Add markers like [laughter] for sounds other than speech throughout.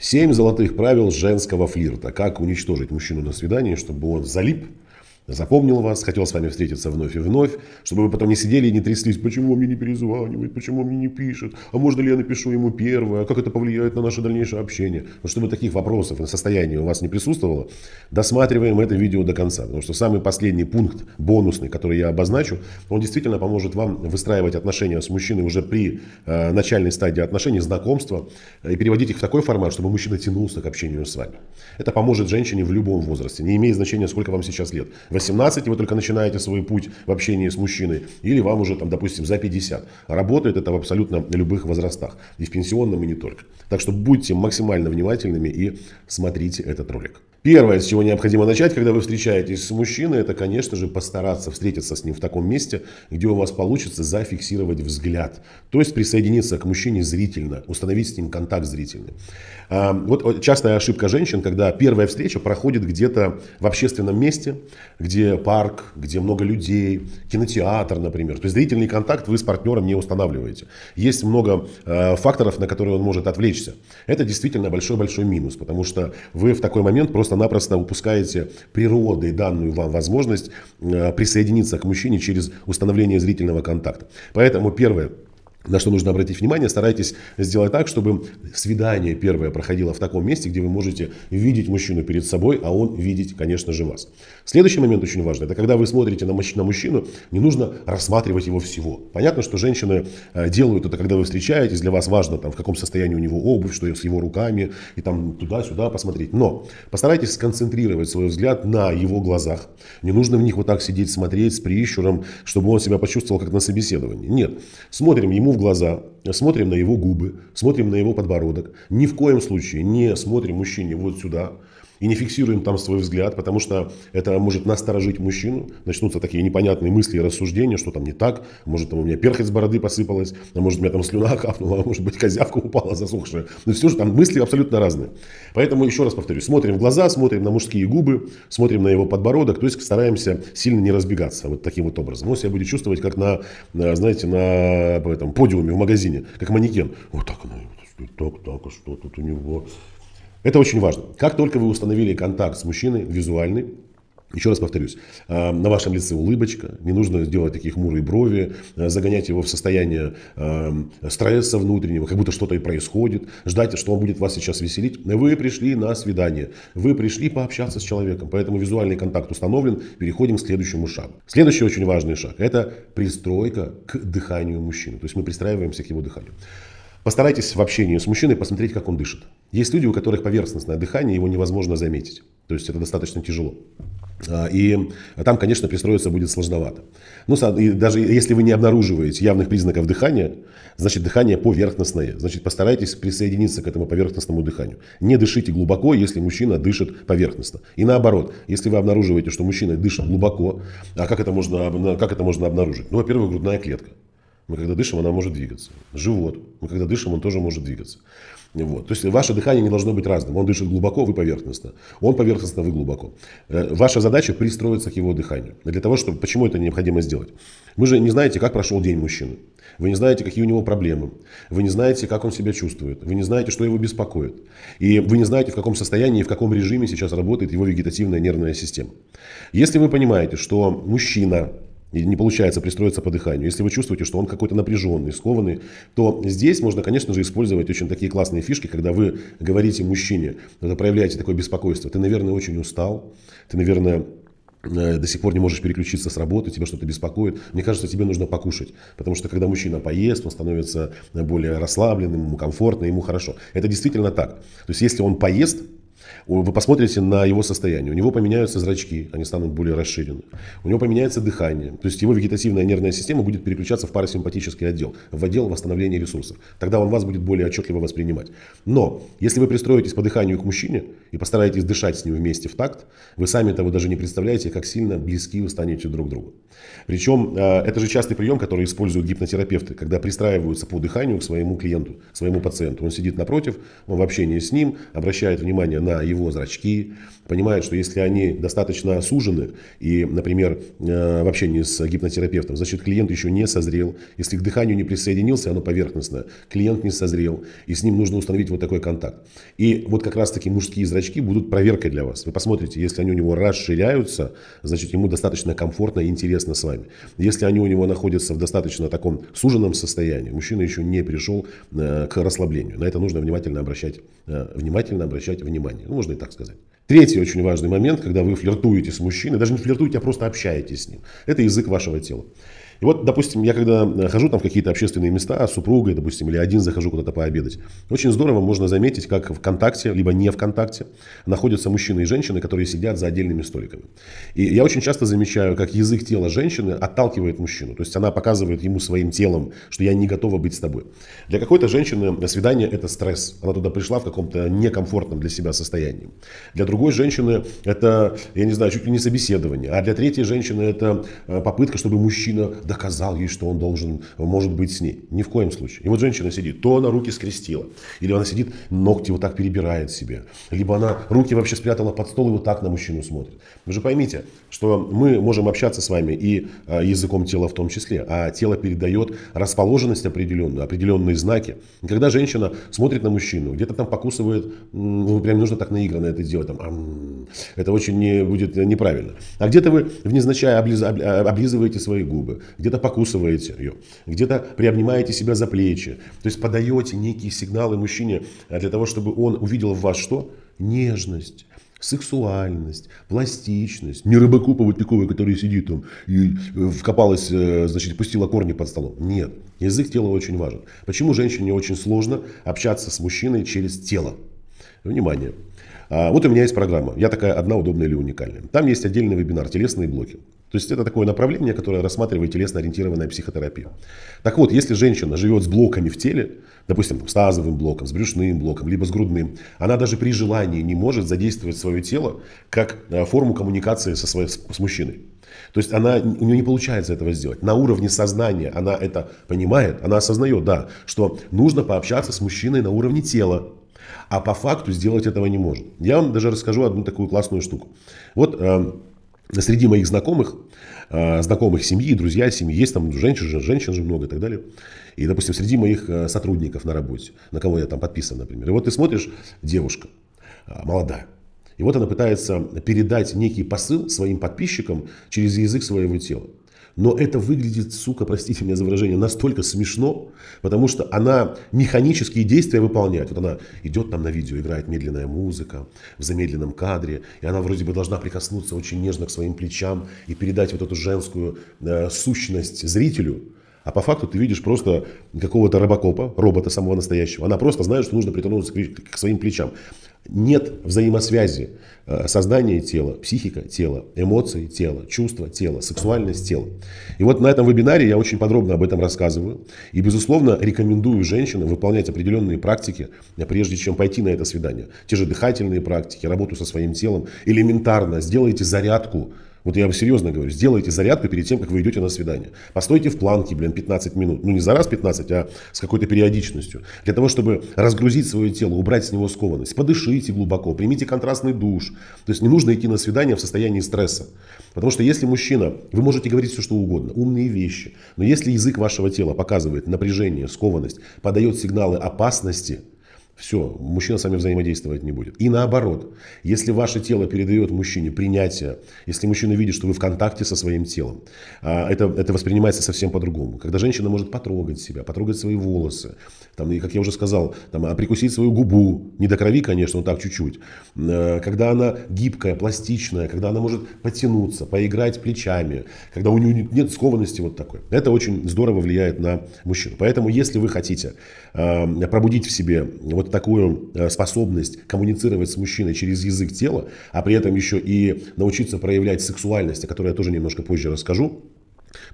Семь золотых правил женского флирта. Как уничтожить мужчину на свидании, чтобы он залип запомнил вас, хотел с вами встретиться вновь и вновь, чтобы вы потом не сидели и не тряслись, почему он мне не перезванивает, почему он мне не пишет, а можно ли я напишу ему первое, а как это повлияет на наше дальнейшее общение. Но ну, чтобы таких вопросов на состоянии у вас не присутствовало, досматриваем это видео до конца, потому что самый последний пункт, бонусный, который я обозначу, он действительно поможет вам выстраивать отношения с мужчиной уже при э, начальной стадии отношений, знакомства, э, и переводить их в такой формат, чтобы мужчина тянулся к общению с вами. Это поможет женщине в любом возрасте, не имеет значения, сколько вам сейчас лет. 18 вы только начинаете свой путь в общении с мужчиной, или вам уже, там, допустим, за 50. Работает это в абсолютно любых возрастах, и в пенсионном, и не только. Так что будьте максимально внимательными и смотрите этот ролик. Первое, с чего необходимо начать, когда вы встречаетесь с мужчиной, это, конечно же, постараться встретиться с ним в таком месте, где у вас получится зафиксировать взгляд. То есть присоединиться к мужчине зрительно, установить с ним контакт зрительный. А, вот частая ошибка женщин, когда первая встреча проходит где-то в общественном месте, где парк, где много людей, кинотеатр, например. То есть зрительный контакт вы с партнером не устанавливаете. Есть много а, факторов, на которые он может отвлечься. Это действительно большой-большой минус, потому что вы в такой момент просто просто-напросто упускаете природой данную вам возможность э, присоединиться к мужчине через установление зрительного контакта. Поэтому первое – на что нужно обратить внимание, старайтесь сделать так, чтобы свидание первое проходило в таком месте, где вы можете видеть мужчину перед собой, а он видеть, конечно же, вас. Следующий момент очень важный, это когда вы смотрите на, мужчину, не нужно рассматривать его всего. Понятно, что женщины э, делают это, когда вы встречаетесь, для вас важно, там, в каком состоянии у него обувь, что с его руками, и там туда-сюда посмотреть. Но постарайтесь сконцентрировать свой взгляд на его глазах. Не нужно в них вот так сидеть, смотреть с прищуром, чтобы он себя почувствовал как на собеседовании. Нет, смотрим ему в глаза, смотрим на его губы, смотрим на его подбородок. Ни в коем случае не смотрим мужчине вот сюда, и не фиксируем там свой взгляд, потому что это может насторожить мужчину, начнутся такие непонятные мысли и рассуждения, что там не так, может там у меня перхоть с бороды посыпалась, а может у меня там слюна [laughs] капнула, а может быть козявка упала засохшая. Но ну, все же там мысли абсолютно разные. Поэтому еще раз повторю, смотрим в глаза, смотрим на мужские губы, смотрим на его подбородок, то есть стараемся сильно не разбегаться вот таким вот образом. Он себя будет чувствовать как на, на знаете, на этом подиуме в магазине, как манекен. Вот так она, так, так, а что тут у него? Это очень важно. Как только вы установили контакт с мужчиной, визуальный, еще раз повторюсь, а, на вашем лице улыбочка, не нужно делать такие хмурые брови, а, загонять его в состояние а, стресса внутреннего, как будто что-то и происходит, ждать, что он будет вас сейчас веселить. Вы пришли на свидание, вы пришли пообщаться с человеком, поэтому визуальный контакт установлен, переходим к следующему шагу. Следующий очень важный шаг – это пристройка к дыханию мужчины, то есть мы пристраиваемся к его дыханию. Постарайтесь в общении с мужчиной посмотреть, как он дышит. Есть люди, у которых поверхностное дыхание, его невозможно заметить. То есть это достаточно тяжело. А, и там, конечно, пристроиться будет сложновато. Ну, даже если вы не обнаруживаете явных признаков дыхания, значит, дыхание поверхностное. Значит, постарайтесь присоединиться к этому поверхностному дыханию. Не дышите глубоко, если мужчина дышит поверхностно. И наоборот, если вы обнаруживаете, что мужчина дышит глубоко, а как это можно, как это можно обнаружить? Ну, во-первых, грудная клетка. Мы когда дышим, она может двигаться. Живот. Мы когда дышим, он тоже может двигаться. Вот. То есть ваше дыхание не должно быть разным. Он дышит глубоко, вы поверхностно. Он поверхностно, вы глубоко. Э, ваша задача пристроиться к его дыханию. Для того, чтобы... Почему это необходимо сделать? Вы же не знаете, как прошел день мужчины. Вы не знаете, какие у него проблемы. Вы не знаете, как он себя чувствует. Вы не знаете, что его беспокоит. И вы не знаете, в каком состоянии и в каком режиме сейчас работает его вегетативная нервная система. Если вы понимаете, что мужчина и не получается пристроиться по дыханию, если вы чувствуете, что он какой-то напряженный, скованный, то здесь можно, конечно же, использовать очень такие классные фишки, когда вы говорите мужчине, проявляете такое беспокойство. Ты, наверное, очень устал, ты, наверное, э, до сих пор не можешь переключиться с работы, тебя что-то беспокоит. Мне кажется, тебе нужно покушать. Потому что когда мужчина поест, он становится э, более расслабленным, ему комфортно, ему хорошо. Это действительно так. То есть если он поест, вы посмотрите на его состояние. У него поменяются зрачки, они станут более расширены. У него поменяется дыхание. То есть его вегетативная нервная система будет переключаться в парасимпатический отдел, в отдел восстановления ресурсов. Тогда он вас будет более отчетливо воспринимать. Но если вы пристроитесь по дыханию к мужчине и постараетесь дышать с ним вместе в такт, вы сами этого даже не представляете, как сильно близки вы станете друг к другу. Причем э, это же частый прием, который используют гипнотерапевты, когда пристраиваются по дыханию к своему клиенту, своему пациенту. Он сидит напротив, он в общении с ним, обращает внимание на его зрачки, понимают, что если они достаточно осужены и, например, э, в общении с гипнотерапевтом, значит, клиент еще не созрел. Если к дыханию не присоединился, оно поверхностно. Клиент не созрел, и с ним нужно установить вот такой контакт. И вот как раз-таки мужские зрачки будут проверкой для вас. Вы посмотрите, если они у него расширяются, значит, ему достаточно комфортно и интересно с вами. Если они у него находятся в достаточно таком суженном состоянии, мужчина еще не пришел э, к расслаблению. На это нужно внимательно обращать, э, внимательно обращать внимание. Ну, можно и так сказать. Третий очень важный момент, когда вы флиртуете с мужчиной, даже не флиртуете, а просто общаетесь с ним. Это язык вашего тела. И вот, допустим, я когда э, хожу там в какие-то общественные места с супругой, допустим, или один захожу куда-то пообедать, очень здорово можно заметить, как ВКонтакте, либо не ВКонтакте, находятся мужчины и женщины, которые сидят за отдельными столиками. И я очень часто замечаю, как язык тела женщины отталкивает мужчину. То есть она показывает ему своим телом, что я не готова быть с тобой. Для какой-то женщины свидание – это стресс. Она туда пришла в каком-то некомфортном для себя состоянии. Для другой женщины это, я не знаю, чуть ли не собеседование. А для третьей женщины это э, попытка, чтобы мужчина доказал ей, что он должен, может быть с ней. Ни в коем случае. И вот женщина сидит, то она руки скрестила, или она сидит, ногти вот так перебирает себе, либо она руки вообще спрятала под стол и вот так на мужчину смотрит. Вы же поймите, что мы можем общаться с вами и а, языком тела в том числе, а тело передает расположенность определенную, определенные знаки. И когда женщина смотрит на мужчину, где-то там покусывает, ну, прям нужно так наигранно это делать, там, ам, это очень не, будет неправильно. А где-то вы внезначай облиз, а, облизываете свои губы, где-то покусываете ее, где-то приобнимаете себя за плечи. То есть подаете некие сигналы мужчине а, для того, чтобы он увидел в вас что? Нежность сексуальность, пластичность, не рыбаку Поводниковой, который сидит там и э, вкопалась, э, значит, пустила корни под столом. Нет, язык тела очень важен. Почему женщине очень сложно общаться с мужчиной через тело? Внимание. А, вот у меня есть программа. Я такая одна, удобная или уникальная. Там есть отдельный вебинар «Телесные блоки». То есть это такое направление, которое рассматривает телесно-ориентированная психотерапия. Так вот, если женщина живет с блоками в теле, допустим, с тазовым блоком, с брюшным блоком, либо с грудным, она даже при желании не может задействовать свое тело как э, форму коммуникации со своей, с мужчиной. То есть она, у нее не получается этого сделать. На уровне сознания она это понимает, она осознает, да, что нужно пообщаться с мужчиной на уровне тела, а по факту сделать этого не может. Я вам даже расскажу одну такую классную штуку. Вот эм, среди моих знакомых, а, знакомых семьи, друзья семьи, есть там женщин, женщин же много и так далее. И, допустим, среди моих э, сотрудников на работе, на кого я там подписан, например. И вот ты смотришь, девушка а, молодая, и вот она пытается передать некий посыл своим подписчикам через язык своего тела. Но это выглядит, сука, простите меня за выражение, настолько смешно, потому что она механические действия выполняет. Вот она идет там на видео, играет медленная музыка в замедленном кадре, и она вроде бы должна прикоснуться очень нежно к своим плечам и передать вот эту женскую э, сущность зрителю. А по факту ты видишь просто какого-то робокопа, робота самого настоящего. Она просто знает, что нужно притронуться к, к своим плечам нет взаимосвязи э, сознание тела, психика тела, эмоции тела, чувства тела, сексуальность тела. И вот на этом вебинаре я очень подробно об этом рассказываю. И, безусловно, рекомендую женщинам выполнять определенные практики, э, прежде чем пойти на это свидание. Те же дыхательные практики, работу со своим телом. Элементарно сделайте зарядку вот я вам серьезно говорю, сделайте зарядку перед тем, как вы идете на свидание. Постойте в планке, блин, 15 минут. Ну, не за раз 15, а с какой-то периодичностью. Для того, чтобы разгрузить свое тело, убрать с него скованность. Подышите глубоко, примите контрастный душ. То есть не нужно идти на свидание в состоянии стресса. Потому что если мужчина, вы можете говорить все, что угодно, умные вещи. Но если язык вашего тела показывает напряжение, скованность, подает сигналы опасности – все, мужчина с вами взаимодействовать не будет. И наоборот, если ваше тело передает мужчине принятие, если мужчина видит, что вы в контакте со своим телом, а, это, это воспринимается совсем по-другому. Когда женщина может потрогать себя, потрогать свои волосы, там, и, как я уже сказал, там, а, прикусить свою губу, не до крови, конечно, но так чуть-чуть. А, когда она гибкая, пластичная, когда она может потянуться, поиграть плечами, когда у нее нет скованности вот такой. Это очень здорово влияет на мужчину. Поэтому, если вы хотите пробудить в себе вот такую э, способность коммуницировать с мужчиной через язык тела, а при этом еще и научиться проявлять сексуальность, о которой я тоже немножко позже расскажу,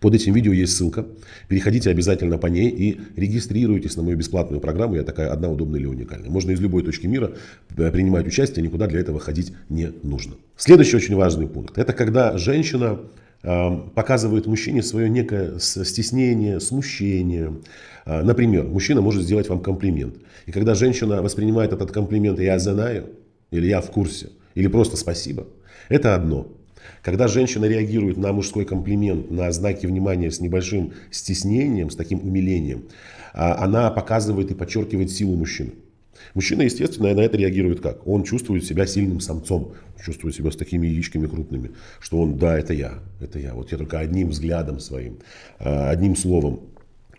под этим видео есть ссылка. Переходите обязательно по ней и регистрируйтесь на мою бесплатную программу. Я такая одна удобная или уникальная. Можно из любой точки мира э, принимать участие, никуда для этого ходить не нужно. Следующий очень важный пункт. Это когда женщина Эм, показывает мужчине свое некое стеснение, смущение. Э, например, мужчина может сделать вам комплимент. И когда женщина воспринимает этот комплимент «я знаю», или «я в курсе», или просто «спасибо», это одно. Когда женщина реагирует на мужской комплимент, на знаки внимания с небольшим стеснением, с таким умилением, э, она показывает и подчеркивает силу мужчины. Мужчина, естественно, на это реагирует как? Он чувствует себя сильным самцом, чувствует себя с такими яичками крупными, что он, да, это я, это я. Вот я только одним взглядом своим, э, одним словом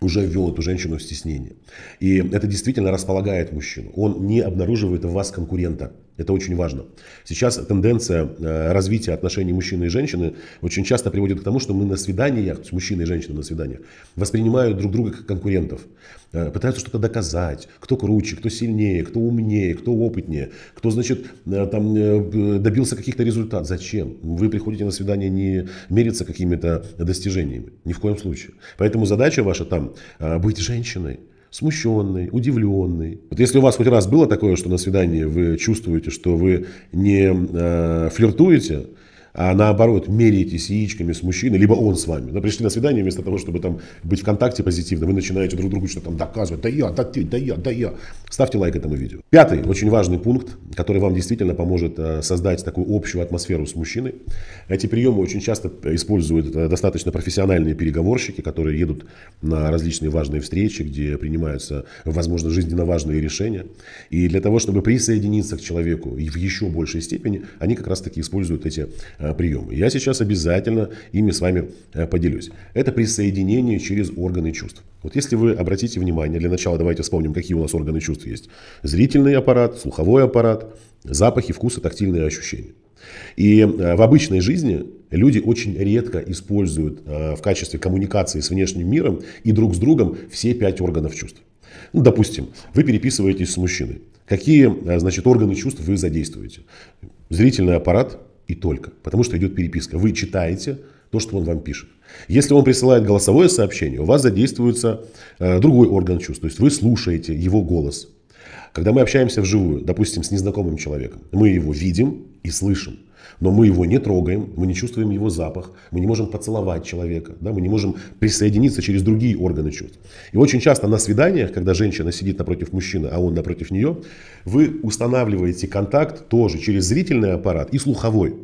уже ввел эту женщину в стеснение. И это действительно располагает мужчину. Он не обнаруживает в вас конкурента. Это очень важно. Сейчас тенденция э, развития отношений мужчины и женщины очень часто приводит к тому, что мы на свиданиях, то есть мужчины и женщины на свиданиях, воспринимают друг друга как конкурентов. Э, пытаются что-то доказать, кто круче, кто сильнее, кто умнее, кто опытнее, кто, значит, э, там добился каких-то результатов. Зачем? Вы приходите на свидание не мериться какими-то достижениями. Ни в коем случае. Поэтому задача ваша там быть женщиной, смущенный, удивленный. Вот если у вас хоть раз было такое, что на свидании вы чувствуете, что вы не э, флиртуете, а наоборот меряетесь яичками с мужчиной, либо он с вами. Да, пришли на свидание, вместо того, чтобы там быть в контакте позитивно, вы начинаете друг другу что-то там доказывать, да я, да ты, да я, да я. Ставьте лайк этому видео. Пятый, очень важный пункт, который вам действительно поможет э, создать такую общую атмосферу с мужчиной. Эти приемы очень часто используют э, достаточно профессиональные переговорщики, которые едут на различные важные встречи, где принимаются, возможно, жизненно важные решения. И для того, чтобы присоединиться к человеку в еще большей степени, они как раз таки используют эти э, Э, приемы. Я сейчас обязательно ими с вами э, поделюсь. Это присоединение через органы чувств. Вот если вы обратите внимание, для начала давайте вспомним, какие у нас органы чувств есть. Зрительный аппарат, слуховой аппарат, запахи, вкусы, тактильные ощущения. И э, в обычной жизни люди очень редко используют в качестве коммуникации с внешним миром и друг с другом все пять органов чувств. Ну, допустим, вы переписываетесь с мужчиной. Какие значит, органы чувств вы задействуете? Зрительный аппарат, и только, потому что идет переписка. Вы читаете то, что он вам пишет. Если он присылает голосовое сообщение, у вас задействуется э, другой орган чувств, то есть вы слушаете его голос, когда мы общаемся вживую, допустим, с незнакомым человеком, мы его видим и слышим, но мы его не трогаем, мы не чувствуем его запах, мы не можем поцеловать человека, да, мы не можем присоединиться через другие органы чувств. И очень часто на свиданиях, когда женщина сидит напротив мужчины, а он напротив нее, вы устанавливаете контакт тоже через зрительный аппарат и слуховой.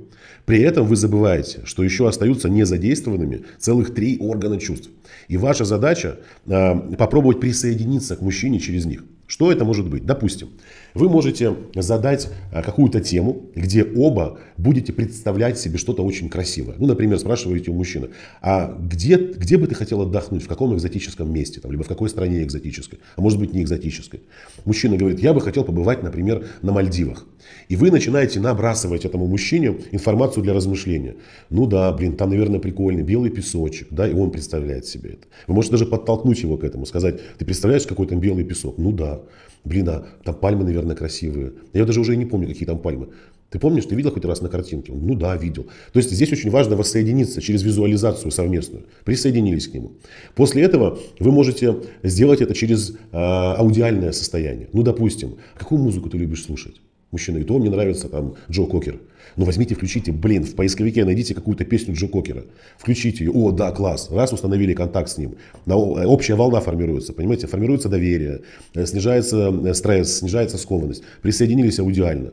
При этом вы забываете, что еще остаются незадействованными целых три органа чувств. И ваша задача э, попробовать присоединиться к мужчине через них. Что это может быть? Допустим, вы можете задать э, какую-то тему, где оба будете представлять себе что-то очень красивое. Ну, например, спрашиваете у мужчины, а где, где бы ты хотел отдохнуть, в каком экзотическом месте, там, либо в какой стране экзотической, а может быть не экзотической. Мужчина говорит, я бы хотел побывать, например, на Мальдивах. И вы начинаете набрасывать этому мужчине информацию для размышления. Ну да, блин, там, наверное, прикольный белый песочек, да, и он представляет себе это. Вы можете даже подтолкнуть его к этому, сказать, ты представляешь, какой там белый песок? Ну да, блин, а там пальмы, наверное, красивые. Я даже уже и не помню, какие там пальмы. Ты помнишь, ты видел хоть раз на картинке? ну да, видел. То есть здесь очень важно воссоединиться через визуализацию совместную. Присоединились к нему. После этого вы можете сделать это через э, аудиальное состояние. Ну, допустим, а какую музыку ты любишь слушать? мужчина говорит, о, мне нравится там Джо Кокер. Ну возьмите, включите, блин, в поисковике найдите какую-то песню Джо Кокера. Включите ее, о, да, класс. Раз установили контакт с ним, на, э, общая волна формируется, понимаете, формируется доверие, э, снижается э, стресс, снижается скованность. Присоединились идеально,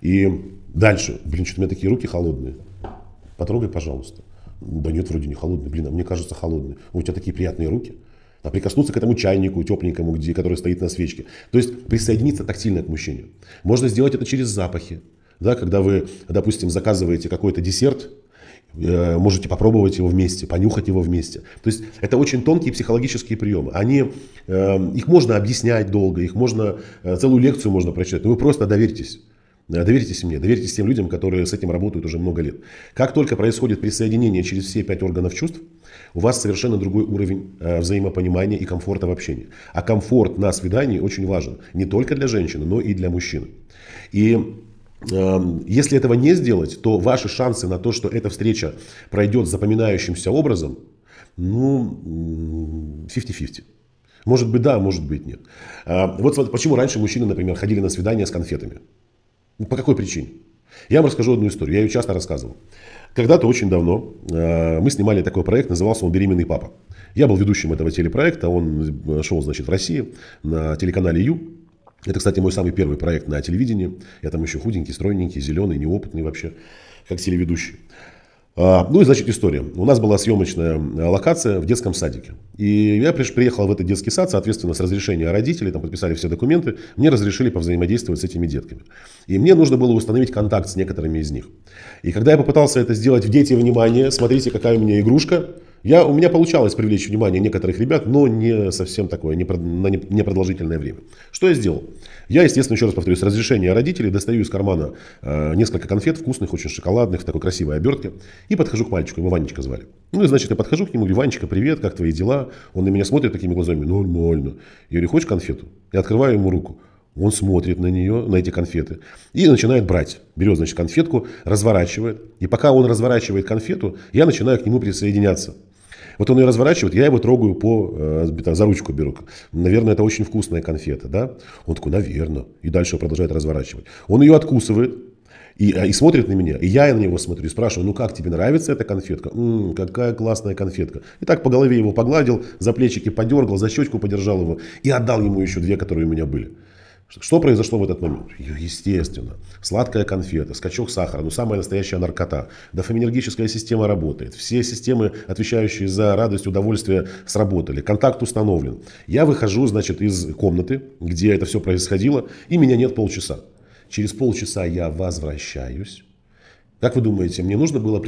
И дальше, блин, что-то у меня такие руки холодные. Потрогай, пожалуйста. Да нет, вроде не холодные, блин, а мне кажется холодные, У тебя такие приятные руки а прикоснуться к этому чайнику тепленькому, где, который стоит на свечке. То есть присоединиться тактильно к мужчине. Можно сделать это через запахи. Да, когда вы, допустим, заказываете какой-то десерт, э, можете попробовать его вместе, понюхать его вместе. То есть это очень тонкие психологические приемы. Они, э, их можно объяснять долго, их можно, э, целую лекцию можно прочитать, но вы просто доверьтесь. Доверьтесь мне, доверьтесь тем людям, которые с этим работают уже много лет. Как только происходит присоединение через все пять органов чувств, у вас совершенно другой уровень э, взаимопонимания и комфорта в общении. А комфорт на свидании очень важен не только для женщины, но и для мужчины. И э, если этого не сделать, то ваши шансы на то, что эта встреча пройдет запоминающимся образом, ну, 50-50. Может быть, да, может быть, нет. А, вот почему раньше мужчины, например, ходили на свидания с конфетами. По какой причине? Я вам расскажу одну историю, я ее часто рассказывал. Когда-то очень давно э, мы снимали такой проект, назывался он «Беременный папа». Я был ведущим этого телепроекта, он э, шел, значит, в России на телеканале «Ю». Это, кстати, мой самый первый проект на телевидении. Я там еще худенький, стройненький, зеленый, неопытный вообще, как телеведущий. А, ну и, значит, история. У нас была съемочная э, локация в детском садике. И я приехал в этот детский сад, соответственно, с разрешения родителей, там подписали все документы, мне разрешили повзаимодействовать с этими детками. И мне нужно было установить контакт с некоторыми из них. И когда я попытался это сделать в «Дети, внимание, смотрите, какая у меня игрушка», я, у меня получалось привлечь внимание некоторых ребят, но не совсем такое, не, на непродолжительное время. Что я сделал? Я, естественно, еще раз повторюсь, разрешение родителей, достаю из кармана э, несколько конфет, вкусных, очень шоколадных, в такой красивой обертке, и подхожу к мальчику, его Ванечка звали. Ну и, значит, я подхожу к нему, говорю, Ванечка, привет, как твои дела? Он на меня смотрит такими глазами, ну нормально. Я говорю, хочешь конфету? Я открываю ему руку. Он смотрит на нее, на эти конфеты, и начинает брать. Берет, значит, конфетку, разворачивает. И пока он разворачивает конфету, я начинаю к нему присоединяться. Вот он ее разворачивает, я его трогаю по, э, там, за ручку беру. Наверное, это очень вкусная конфета, да? Он такой, наверное. И дальше продолжает разворачивать. Он ее откусывает, и, э, и смотрит на меня, и я на него смотрю и спрашиваю, ну как тебе нравится эта конфетка? Ммм, какая классная конфетка. И так по голове его погладил, за плечики подергал, за щечку подержал его и отдал ему еще две, которые у меня были. Что произошло в этот момент? Естественно, сладкая конфета, скачок сахара, ну самая настоящая наркота. Дофаминергическая система работает. Все системы, отвечающие за радость, удовольствие, сработали. Контакт установлен. Я выхожу, значит, из комнаты, где это все происходило, и меня нет полчаса. Через полчаса я возвращаюсь. Как вы думаете, мне нужно было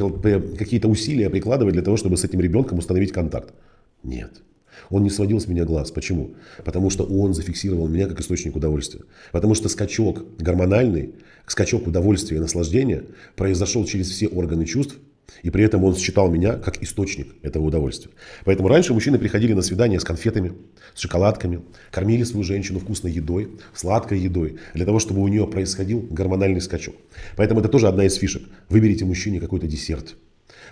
какие-то усилия прикладывать для того, чтобы с этим ребенком установить контакт? Нет. Он не сводил с меня глаз. Почему? Потому что он зафиксировал меня как источник удовольствия. Потому что скачок гормональный, скачок удовольствия и наслаждения произошел через все органы чувств, и при этом он считал меня как источник этого удовольствия. Поэтому раньше мужчины приходили на свидания с конфетами, с шоколадками, кормили свою женщину вкусной едой, сладкой едой, для того, чтобы у нее происходил гормональный скачок. Поэтому это тоже одна из фишек. Выберите мужчине какой-то десерт,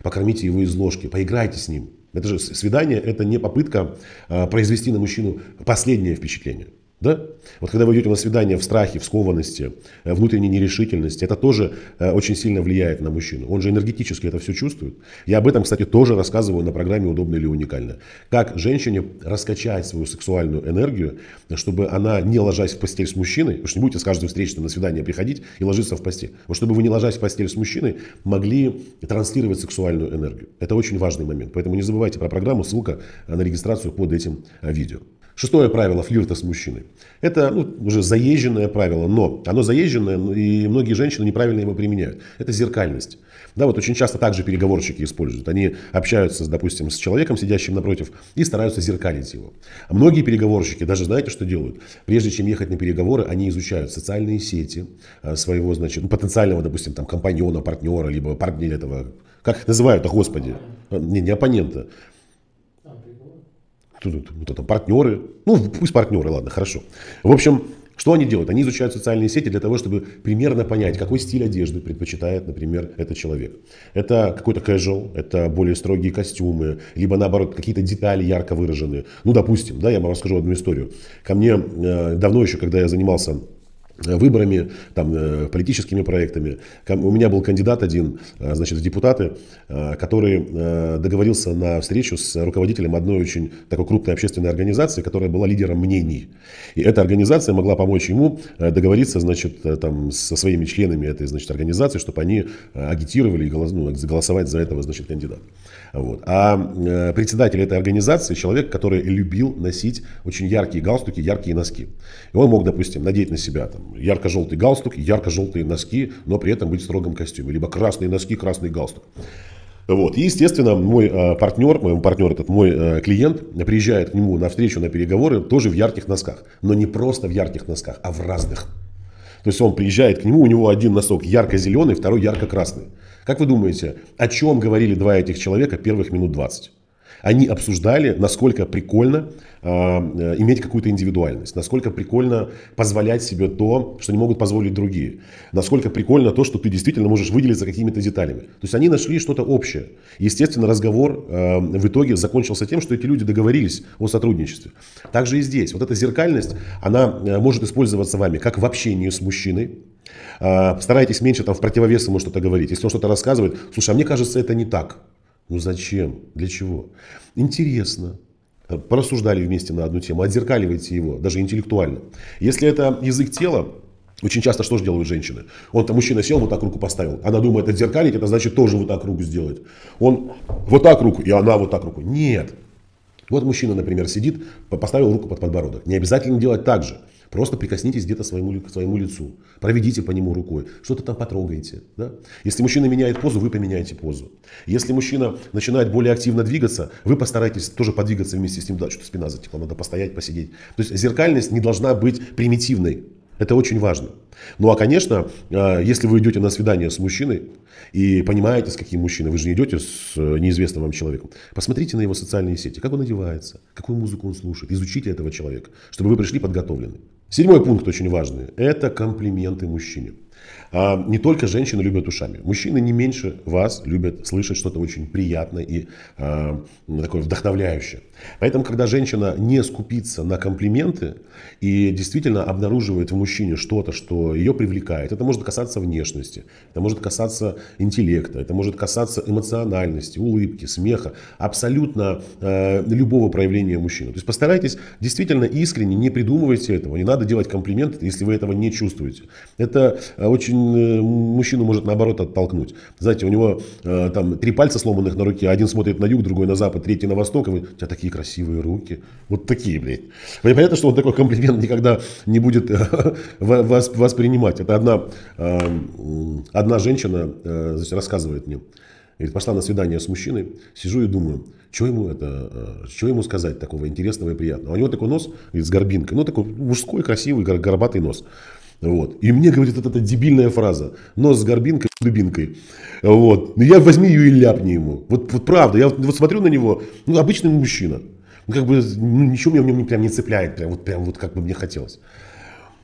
покормите его из ложки, поиграйте с ним – это же свидание, это не попытка а, произвести на мужчину последнее впечатление. Да? Вот когда вы идете на свидание в страхе, в скованности, э, внутренней нерешительности, это тоже э, очень сильно влияет на мужчину. Он же энергетически это все чувствует. Я об этом, кстати, тоже рассказываю на программе «Удобно или уникально». Как женщине раскачать свою сексуальную энергию, чтобы она, не ложась в постель с мужчиной, потому что не будете с каждой встречи на свидание приходить и ложиться в постель, но чтобы вы, не ложась в постель с мужчиной, могли транслировать сексуальную энергию. Это очень важный момент. Поэтому не забывайте про программу, ссылка э, на регистрацию под этим видео. Шестое правило флирта с мужчиной. Это ну, уже заезженное правило, но оно заезженное, ну, и многие женщины неправильно его применяют. Это зеркальность. Да, вот очень часто также переговорщики используют. Они общаются, допустим, с человеком, сидящим напротив, и стараются зеркалить его. А многие переговорщики даже знаете, что делают? Прежде чем ехать на переговоры, они изучают социальные сети а, своего, значит, ну, потенциального, допустим, там, компаньона, партнера, либо партнера этого, как их называют, а господи, не, не оппонента кто тут, вот это партнеры, ну пусть партнеры, ладно, хорошо. В общем, что они делают? Они изучают социальные сети для того, чтобы примерно понять, какой стиль одежды предпочитает, например, этот человек. Это какой-то casual, это более строгие костюмы, либо наоборот какие-то детали ярко выраженные. Ну, допустим, да, я вам расскажу одну историю. Ко мне э, давно еще, когда я занимался выборами, там, э, политическими проектами. У меня был кандидат один, э, значит, в депутаты, э, который договорился на встречу с руководителем одной очень такой крупной общественной организации, которая была лидером мнений. И эта организация могла помочь ему договориться, значит, там, со своими членами этой, значит, организации, чтобы они агитировали и голос, ну, голосовать за этого, значит, кандидата. Вот. А э, председатель этой организации, человек, который любил носить очень яркие галстуки, яркие носки. И он мог, допустим, надеть на себя там, ярко-желтый галстук, ярко-желтые носки, но при этом быть в строгом костюме. Либо красные носки, красный галстук. Вот. И, естественно, мой э, партнер, мой партнер, этот мой э, клиент, приезжает к нему на встречу, на переговоры, тоже в ярких носках. Но не просто в ярких носках, а в разных. То есть он приезжает к нему, у него один носок ярко-зеленый, второй ярко-красный. Как вы думаете, о чем говорили два этих человека первых минут 20? Они обсуждали, насколько прикольно а, э, иметь какую-то индивидуальность, насколько прикольно позволять себе то, что не могут позволить другие, насколько прикольно то, что ты действительно можешь выделиться какими-то деталями. То есть они нашли что-то общее. Естественно, разговор э, в итоге закончился тем, что эти люди договорились о сотрудничестве. Также и здесь. Вот эта зеркальность, она э, может использоваться вами как в общении с мужчиной, а, Старайтесь меньше там в противовес ему что-то говорить. Если он что-то рассказывает, слушай, а мне кажется, это не так. Ну зачем? Для чего? Интересно. Порассуждали вместе на одну тему, отзеркаливайте его, даже интеллектуально. Если это язык тела, очень часто что же делают женщины? Он там мужчина сел, вот так руку поставил. Она думает, отзеркалить, это значит тоже вот так руку сделать. Он вот так руку, и она вот так руку. Нет, вот мужчина, например, сидит, поставил руку под подбородок. Не обязательно делать так же. Просто прикоснитесь где-то своему, к своему лицу. Проведите по нему рукой. Что-то там потрогаете. Да? Если мужчина меняет позу, вы поменяете позу. Если мужчина начинает более активно двигаться, вы постарайтесь тоже подвигаться вместе с ним. Да, что-то спина затекла, надо постоять, посидеть. То есть зеркальность не должна быть примитивной. Это очень важно. Ну а, конечно, а, если вы идете на свидание с мужчиной и понимаете, с каким мужчиной, вы же не идете с э, неизвестным вам человеком, посмотрите на его социальные сети, как он одевается, какую музыку он слушает, изучите этого человека, чтобы вы пришли подготовлены. Седьмой пункт очень важный – это комплименты мужчине. А не только женщины любят ушами. Мужчины не меньше вас любят слышать что-то очень приятное и э, такое вдохновляющее. Поэтому, когда женщина не скупится на комплименты и действительно обнаруживает в мужчине что-то, что ее привлекает, это может касаться внешности, это может касаться интеллекта, это может касаться эмоциональности, улыбки, смеха, абсолютно э, любого проявления мужчины. То есть постарайтесь действительно искренне, не придумывайте этого, не надо делать комплименты, если вы этого не чувствуете. Это а, очень Э, мужчину может наоборот оттолкнуть. Знаете, у него э, там три пальца сломанных на руке, один смотрит на юг, другой на запад, третий на восток, и вы, у тебя такие красивые руки. Вот такие, блядь. Понятно, что он такой комплимент никогда не будет э, [laughs] воспринимать. Это одна, э, одна женщина э, значит, рассказывает мне. Говорит, пошла на свидание с мужчиной, сижу и думаю, что ему это, э, что ему сказать такого интересного и приятного. А у него такой нос, говорит, с горбинкой, ну такой мужской, красивый, горбатый нос. Вот. И мне говорит вот эта дебильная фраза. Нос с горбинкой, с дубинкой. Вот. Но ну, я возьми ее и ляпни ему. Вот, вот правда. Я вот, вот смотрю на него. Ну, обычный мужчина. Ну, как бы, ну, ничего меня в нем прям не цепляет. Прям вот, прям вот как бы мне хотелось.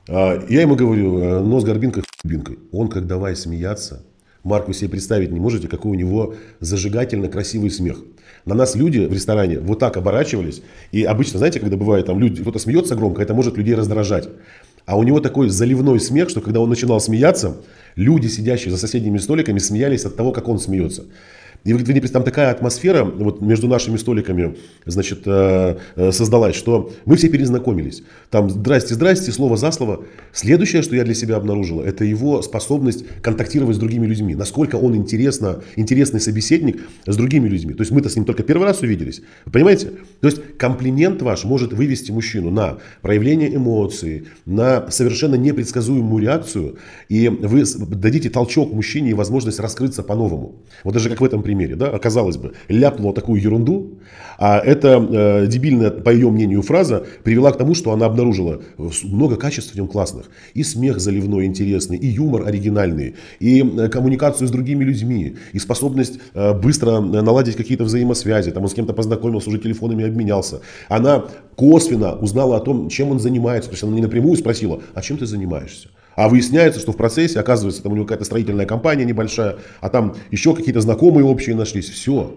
А, я ему говорю, «Э, нос с горбинкой, дубинкой. Он как давай смеяться. Марк, вы себе представить не можете, какой у него зажигательно красивый смех. На нас люди в ресторане вот так оборачивались. И обычно, знаете, когда бывает, там люди, кто-то смеется громко, это может людей раздражать. А у него такой заливной смех, что когда он начинал смеяться, люди, сидящие за соседними столиками, смеялись от того, как он смеется. И вы, вы не представляете, там такая атмосфера вот между нашими столиками, значит, э, э, создалась, что мы все перезнакомились. Там здрасте, здрасте, слово за слово. Следующее, что я для себя обнаружила, это его способность контактировать с другими людьми. Насколько он интересно, интересный собеседник с другими людьми. То есть мы-то с ним только первый раз увиделись. Вы понимаете? То есть комплимент ваш может вывести мужчину на проявление эмоций, на совершенно непредсказуемую реакцию, и вы дадите толчок мужчине и возможность раскрыться по-новому. Вот даже как в этом примере, да, оказалось а бы, ляпнула такую ерунду, а эта э, дебильная, по ее мнению, фраза привела к тому, что она обнаружила э, много качеств в нем классных. И смех заливной интересный, и юмор оригинальный, и э, коммуникацию с другими людьми, и способность э, быстро э, наладить какие-то взаимосвязи, там он с кем-то познакомился, уже телефонами обменялся. Она косвенно узнала о том, чем он занимается. То есть она не напрямую спросила, а чем ты занимаешься? А выясняется, что в процессе, оказывается, там у него какая-то строительная компания небольшая, а там еще какие-то знакомые общие нашлись. Все.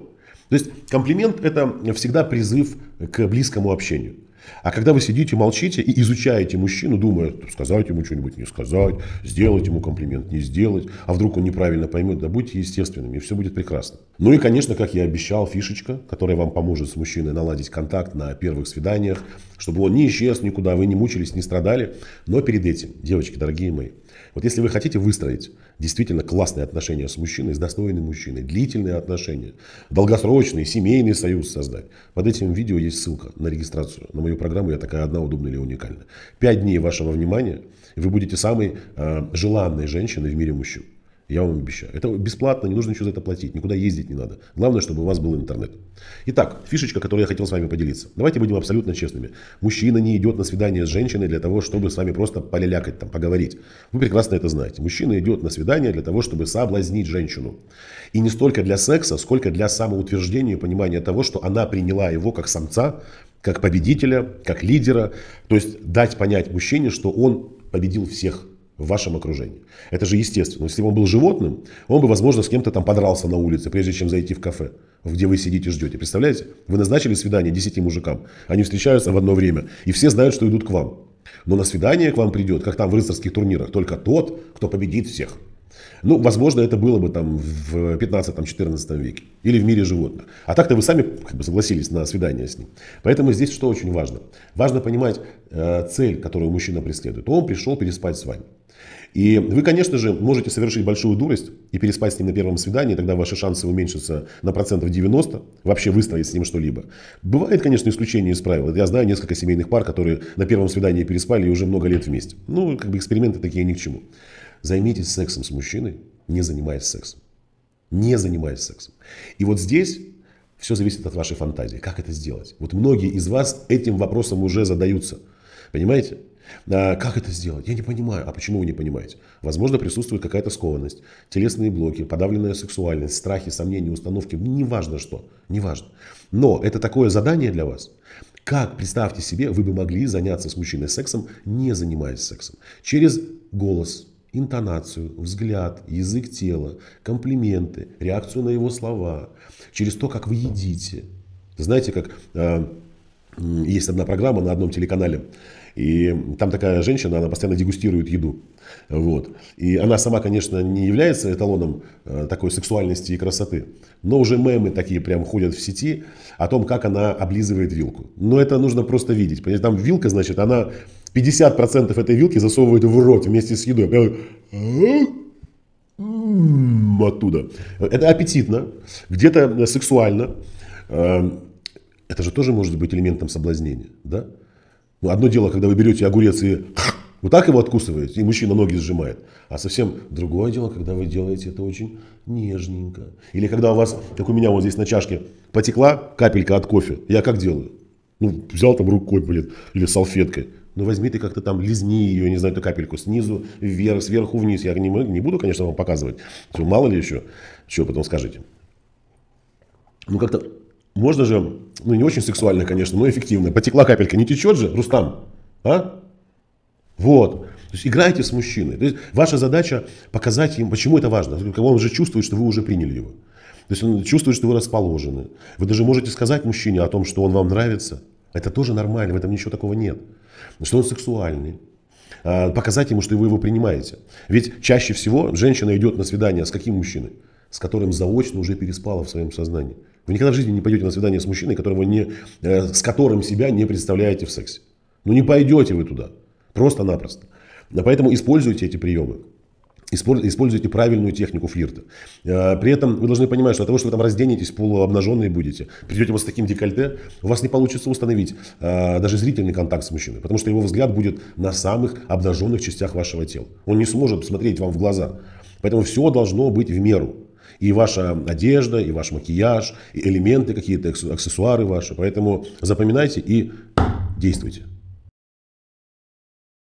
То есть комплимент – это всегда призыв к близкому общению. А когда вы сидите, молчите и изучаете мужчину, думая, сказать ему что-нибудь, не сказать, сделать ему комплимент, не сделать, а вдруг он неправильно поймет, да будьте естественными, и все будет прекрасно. Ну и, конечно, как я обещал, фишечка, которая вам поможет с мужчиной наладить контакт на первых свиданиях, чтобы он не исчез никуда, вы не мучились, не страдали. Но перед этим, девочки, дорогие мои, вот если вы хотите выстроить действительно классные отношения с мужчиной, с достойным мужчиной, длительные отношения, долгосрочный, семейный союз создать, под этим видео есть ссылка на регистрацию на мою программу «Я такая одна, удобная или уникальна». Пять дней вашего внимания, и вы будете самой э, желанной женщиной в мире мужчин. Я вам обещаю. Это бесплатно, не нужно ничего за это платить, никуда ездить не надо. Главное, чтобы у вас был интернет. Итак, фишечка, которую я хотел с вами поделиться. Давайте будем абсолютно честными. Мужчина не идет на свидание с женщиной для того, чтобы с вами просто полялякать, там, поговорить. Вы прекрасно это знаете. Мужчина идет на свидание для того, чтобы соблазнить женщину. И не столько для секса, сколько для самоутверждения и понимания того, что она приняла его как самца, как победителя, как лидера. То есть дать понять мужчине, что он победил всех – в вашем окружении. Это же естественно. Если бы он был животным, он бы, возможно, с кем-то там подрался на улице, прежде чем зайти в кафе, где вы сидите ждете. Представляете? Вы назначили свидание 10 мужикам, они встречаются в одно время, и все знают, что идут к вам. Но на свидание к вам придет, как там в рыцарских турнирах, только тот, кто победит всех. Ну, возможно, это было бы там в 15-14 веке или в мире животных. А так-то вы сами как бы, согласились на свидание с ним. Поэтому здесь что очень важно? Важно понимать э, цель, которую мужчина преследует. Он пришел переспать с вами. И вы, конечно же, можете совершить большую дурость и переспать с ним на первом свидании, тогда ваши шансы уменьшатся на процентов 90, вообще выстроить с ним что-либо. Бывает, конечно, исключение из правил. Я знаю несколько семейных пар, которые на первом свидании переспали и уже много лет вместе. Ну, как бы эксперименты такие ни к чему. Займитесь сексом с мужчиной, не занимаясь сексом. Не занимаясь сексом. И вот здесь все зависит от вашей фантазии. Как это сделать? Вот многие из вас этим вопросом уже задаются. Понимаете? А как это сделать? Я не понимаю. А почему вы не понимаете? Возможно, присутствует какая-то скованность, телесные блоки, подавленная сексуальность, страхи, сомнения, установки. Неважно что. Неважно. Но это такое задание для вас. Как, представьте себе, вы бы могли заняться с мужчиной сексом, не занимаясь сексом? Через голос, интонацию, взгляд, язык тела, комплименты, реакцию на его слова, через то, как вы едите. Знаете, как э, есть одна программа на одном телеканале, и там такая женщина, она постоянно дегустирует еду. Вот. И она сама, конечно, не является эталоном э, такой сексуальности и красоты. Но уже мемы такие прям ходят в сети о том, как она облизывает вилку. Но это нужно просто видеть. Понимаете, там вилка, значит, она 50% этой вилки засовывает в рот вместе с едой. Прям оттуда. Это аппетитно, где-то сексуально. Э, это же тоже может быть элементом соблазнения, да? Одно дело, когда вы берете огурец и вот так его откусываете, и мужчина ноги сжимает. А совсем другое дело, когда вы делаете это очень нежненько. Или когда у вас, как у меня вот здесь на чашке, потекла капелька от кофе. Я как делаю? Ну, взял там рукой, блин, или салфеткой. Ну, возьми ты как-то там, лизни ее, не знаю, эту капельку снизу, вверх, сверху вниз. Я не, не буду, конечно, вам показывать. Все, мало ли еще, что потом скажете. Ну, как-то можно же, ну не очень сексуально, конечно, но эффективно. Потекла капелька, не течет же, Рустам? А? Вот. То есть играйте с мужчиной. То есть ваша задача показать им, почему это важно. Кого он уже чувствует, что вы уже приняли его. То есть он чувствует, что вы расположены. Вы даже можете сказать мужчине о том, что он вам нравится. Это тоже нормально, в этом ничего такого нет. Что он сексуальный. А, показать ему, что вы его принимаете. Ведь чаще всего женщина идет на свидание с каким мужчиной? С которым заочно уже переспала в своем сознании. Вы никогда в жизни не пойдете на свидание с мужчиной, которого не, э, с которым себя не представляете в сексе. Ну не пойдете вы туда. Просто-напросто. А поэтому используйте эти приемы. Используйте правильную технику флирта. Э, при этом вы должны понимать, что от того, что вы там разденетесь, полуобнаженные будете, придете вот с таким декольте, у вас не получится установить э, даже зрительный контакт с мужчиной, потому что его взгляд будет на самых обнаженных частях вашего тела. Он не сможет смотреть вам в глаза. Поэтому все должно быть в меру. И ваша одежда, и ваш макияж, и элементы какие-то, аксессуары ваши. Поэтому запоминайте и действуйте.